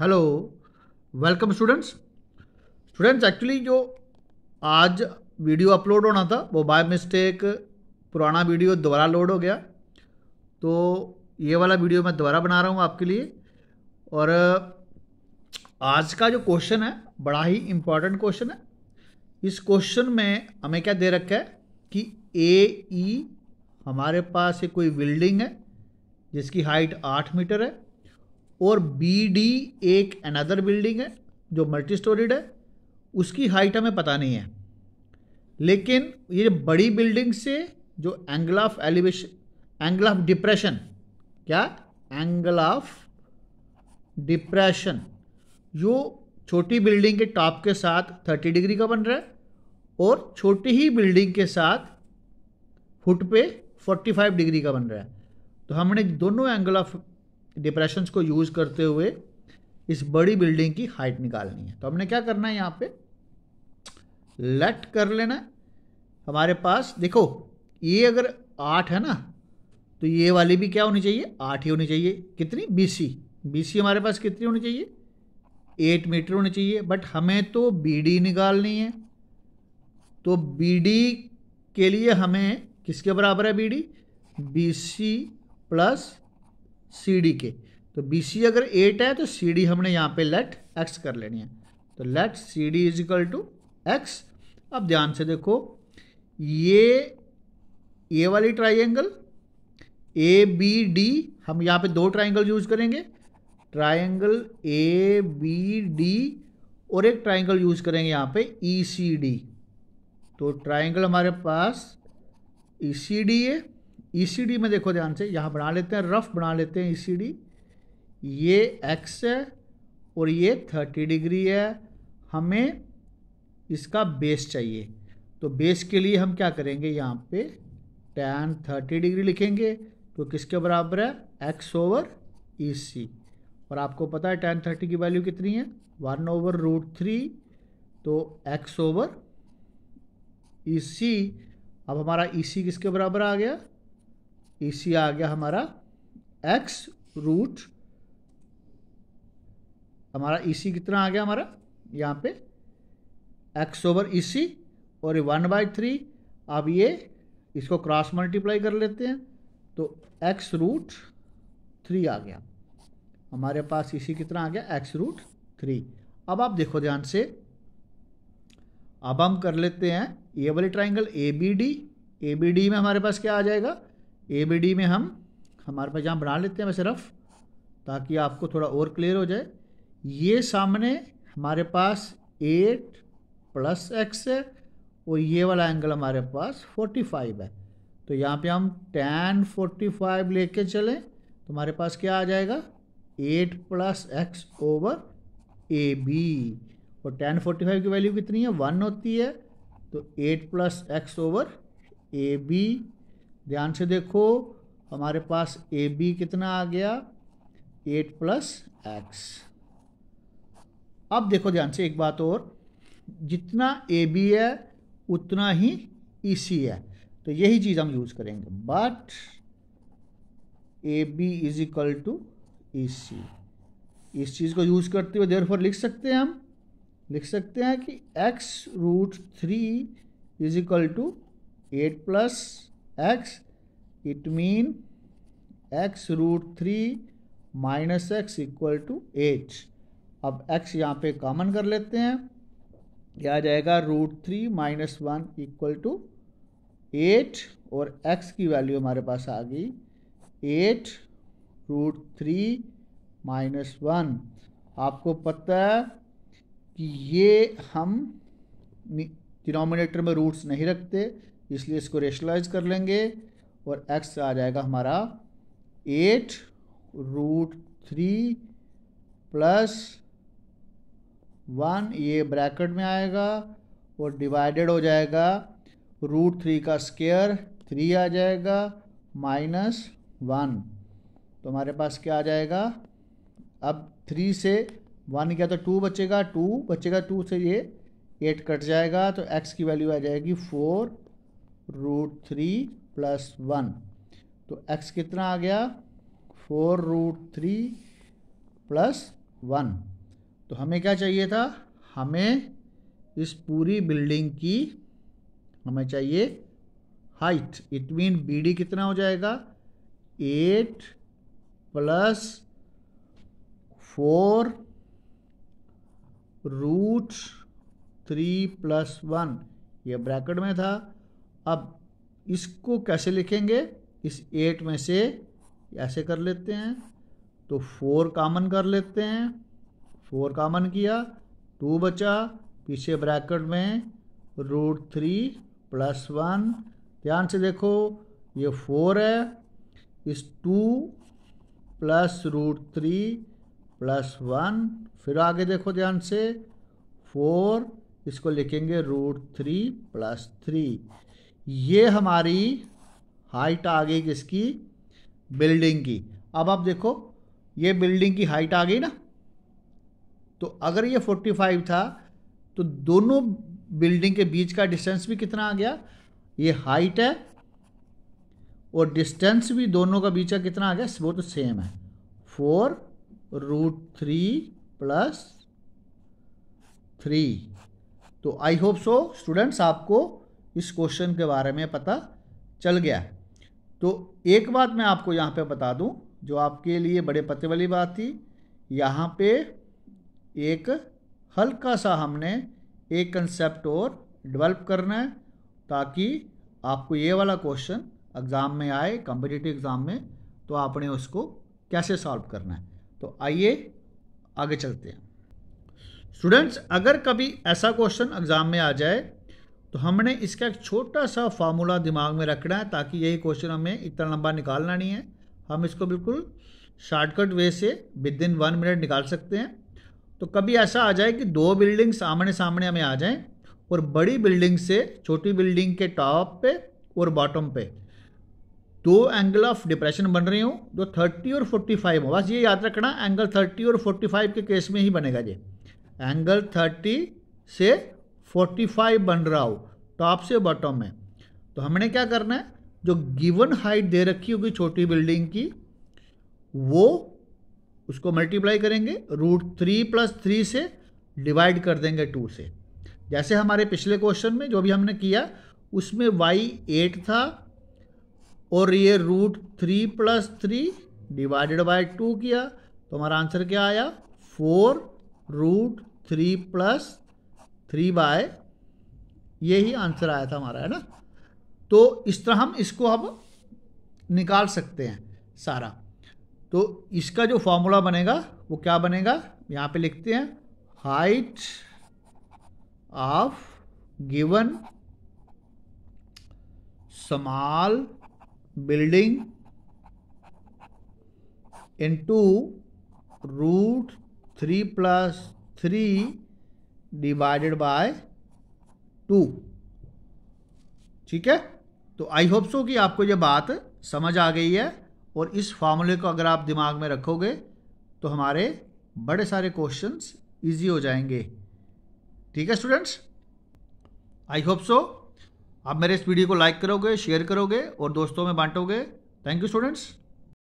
hello welcome students students actually जो आज video upload होना था वो बाय मिस्टेक पुराना वीडियो दोबारा लोड हो गया तो ये वाला वीडियो मैं दोबारा बना रहा हूँ आपके लिए और आज का जो क्वेश्चन है बड़ा ही इम्पॉर्टेंट क्वेश्चन है इस क्वेश्चन में हमें क्या दे रखा है कि ए ई e हमारे पास एक कोई बिल्डिंग है जिसकी हाइट आठ मीटर है और बी डी एक अनदर बिल्डिंग है जो मल्टी स्टोरीड है उसकी हाइट हमें पता नहीं है लेकिन ये बड़ी बिल्डिंग से जो angle of elevation angle of depression क्या एंगल ऑफ डिप्रेशन जो छोटी बिल्डिंग के टॉप के साथ 30 डिग्री का बन रहा है और छोटी ही बिल्डिंग के साथ फुट पे 45 डिग्री का बन रहा है तो हमने दोनों एंगल ऑफ डिप्रेशंस को यूज़ करते हुए इस बड़ी बिल्डिंग की हाइट निकालनी है तो हमने क्या करना है यहाँ पे लेट कर लेना हमारे पास देखो ये अगर आठ है ना तो ये वाली भी क्या होनी चाहिए आठ ही होनी चाहिए कितनी बी सी बी सी हमारे पास कितनी होनी चाहिए एट मीटर होनी चाहिए बट हमें तो बी डी निकालनी है तो बी डी के लिए हमें किसके बराबर है B D B C plus C D के तो बी सी अगर एट है तो सी डी हमने यहाँ पे लेट एक्स कर लेनी है तो let C D is equal to X अब ध्यान से देखो ये ये वाली ट्राइंगल ए बी डी हम यहाँ पे दो ट्राइंगल यूज करेंगे ट्राइंगल ए बी डी और एक ट्राइंगल यूज करेंगे यहाँ पे ई सी डी तो ट्राइंगल हमारे पास ई सी डी है ईसीडी e में देखो ध्यान से यहाँ बना लेते हैं रफ बना लेते हैं ईसीडी e ये एक्स है और ये थर्टी डिग्री है हमें इसका बेस चाहिए तो बेस के लिए हम क्या करेंगे यहाँ पे टेन थर्टी डिग्री लिखेंगे तो किसके बराबर है एक्स ओवर ई सी और आपको पता है टेन थर्टी की वैल्यू कितनी है वन ओवर रूट थ्री तो एक्स ओवर ई सी अब हमारा ई e सी किसके बराबर आ गया इससे आ गया हमारा एक्स रूट हमारा ईसी कितना आ गया हमारा यहाँ पे एक्स ओवर ईसी और ये वन बाई थ्री अब ये इसको क्रॉस मल्टीप्लाई कर लेते हैं तो एक्स रूट थ्री आ गया हमारे पास ईसी कितना आ गया एक्स रूट थ्री अब आप देखो ध्यान से अब हम कर लेते हैं ये वाली triangle A B D A B D में हमारे पास क्या आ जाएगा ए बी डी में हम हमारे पास यहाँ बना लेते हैं मैं सिर्फ ताकि आपको थोड़ा और क्लियर हो जाए ये सामने हमारे पास एट प्लस एक्स है और ये वाला एंगल हमारे पास फोर्टी फाइव है तो यहाँ पे हम टेन फोर्टी फाइव ले कर चलें तो हमारे पास क्या आ जाएगा eight plus X over A B और टेन फोर्टी फाइव की वैल्यू कितनी है वन होती है तो eight plus X over A B ध्यान से देखो हमारे पास ए बी कितना आ गया एट प्लस एक्स अब देखो ध्यान से एक बात और जितना ए बी है उतना ही ई e सी है तो यही चीज़ हम यूज़ करेंगे but A B is equal to E C इस चीज़ को यूज़ करते हुए देर फॉर लिख सकते हैं हम लिख सकते हैं कि X root three is equal to eight plus x it mean x root three minus X equal to H अब x यहाँ पे कॉमन कर लेते हैं यह आ जाएगा root three minus one equal to eight और x की वैल्यू हमारे पास आ गई eight root three minus one आपको पता है कि ये हम डिनोमिनेटर में रूट्स नहीं रखते इसलिए इसको रेशलाइज कर लेंगे और एक्स आ जाएगा हमारा eight root three plus one ये ब्रैकेट में आएगा और डिवाइडेड हो जाएगा रूट थ्री का स्केयर थ्री आ जाएगा माइनस वन तो हमारे पास क्या आ जाएगा अब थ्री से वन गया तो टू बचेगा टू बचेगा टू से ये एट कट जाएगा तो एक्स की वैल्यू आ जाएगी four root three plus one तो एक्स कितना आ गया four root three plus one तो हमें क्या चाहिए था हमें इस पूरी बिल्डिंग की हमें चाहिए height it mean B D कितना हो जाएगा eight plus four root three plus one ये ब्रैकेट में था अब इसको कैसे लिखेंगे इस एट में से ऐसे कर लेते हैं तो फोर कामन कर लेते हैं फोर कामन किया टू बचा पीछे ब्रैकेट में रूट थ्री प्लस वन ध्यान से देखो ये फोर है इस two plus root three plus one फिर आगे देखो ध्यान से फोर इसको लिखेंगे रूट थ्री प्लस थ्री ये हमारी हाइट आ गई किसकी बिल्डिंग की अब आप देखो ये बिल्डिंग की हाइट आ गई ना तो अगर ये 45 था तो दोनों बिल्डिंग के बीच का डिस्टेंस भी कितना आ गया ये हाइट है और डिस्टेंस भी दोनों का बीच का कितना आ गया वो तो सेम है four root three plus three तो आई होप सो स्टूडेंट्स आपको इस क्वेश्चन के बारे में पता चल गया तो एक बात मैं आपको यहाँ पे बता दूँ जो आपके लिए बड़े पते वाली बात थी यहाँ पे एक हल्का सा हमने एक कंसेप्ट और डेवलप करना है ताकि आपको ये वाला क्वेश्चन एग्ज़ाम में आए कम्पिटिटिव एग्ज़ाम में तो आपने उसको कैसे सॉल्व करना है तो आइए आगे चलते हैं स्टूडेंट्स अगर कभी ऐसा क्वेश्चन एग्ज़ाम में आ जाए तो हमने इसका एक छोटा सा फार्मूला दिमाग में रखना है ताकि यही क्वेश्चन हमें इतना लंबा निकालना नहीं है हम इसको बिल्कुल शॉर्टकट वे से विद इन वन मिनट निकाल सकते हैं तो कभी ऐसा आ जाए कि दो बिल्डिंग सामने सामने हमें आ जाएं और बड़ी बिल्डिंग से छोटी बिल्डिंग के टॉप पे और बॉटम पे दो एंगल ऑफ डिप्रेशन बन रही हूँ जो थर्टी और फोर्टी फाइव हो बस ये याद रखना एंगल थर्टी और फोर्टी फाइव के केस में ही बनेगा ये एंगल थर्टी से फोर्टी फाइव बन रहा हो टॉप से बॉटम में तो हमने क्या करना है जो गिवन हाइट दे रखी होगी छोटी बिल्डिंग की वो उसको मल्टीप्लाई करेंगे रूट थ्री प्लस थ्री से डिवाइड कर देंगे टू से जैसे हमारे पिछले क्वेश्चन में जो भी हमने किया उसमें वाई एट था और ये root three plus three divided by two किया तो हमारा आंसर क्या आया four root three plus three by ये ही आंसर आया था हमारा है ना तो इस तरह हम इसको हम निकाल सकते हैं सारा तो इसका जो फॉर्मूला बनेगा वो क्या बनेगा यहाँ पे लिखते हैं height of given small building into root three plus three divided by two ठीक है तो आई होप सो कि आपको ये बात समझ आ गई है और इस फार्मूले को अगर आप दिमाग में रखोगे तो हमारे बड़े सारे क्वेश्चंस इजी हो जाएंगे ठीक है स्टूडेंट्स आई होप सो आप मेरे इस वीडियो को लाइक करोगे शेयर करोगे और दोस्तों में बांटोगे थैंक यू स्टूडेंट्स